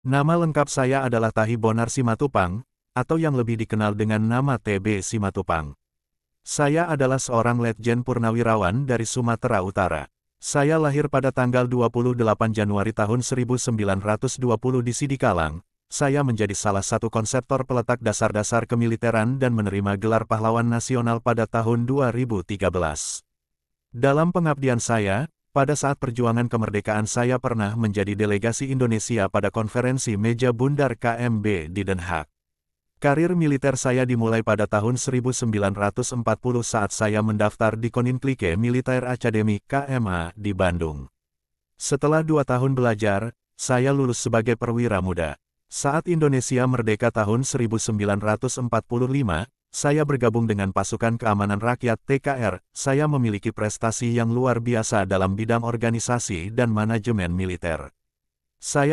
Nama lengkap saya adalah Tahi Bonar Simatupang, atau yang lebih dikenal dengan nama TB Simatupang. Saya adalah seorang letjen purnawirawan dari Sumatera Utara. Saya lahir pada tanggal 28 Januari tahun 1920 di Sidikalang. Saya menjadi salah satu konseptor peletak dasar-dasar kemiliteran dan menerima gelar pahlawan nasional pada tahun 2013. Dalam pengabdian saya, pada saat perjuangan kemerdekaan saya pernah menjadi delegasi Indonesia pada konferensi meja bundar KMB di Den Haag. Karir militer saya dimulai pada tahun 1940 saat saya mendaftar di Koninklijke Militer Academy KMA di Bandung. Setelah dua tahun belajar, saya lulus sebagai perwira muda. Saat Indonesia merdeka tahun 1945, saya bergabung dengan pasukan keamanan rakyat TKR, saya memiliki prestasi yang luar biasa dalam bidang organisasi dan manajemen militer. Saya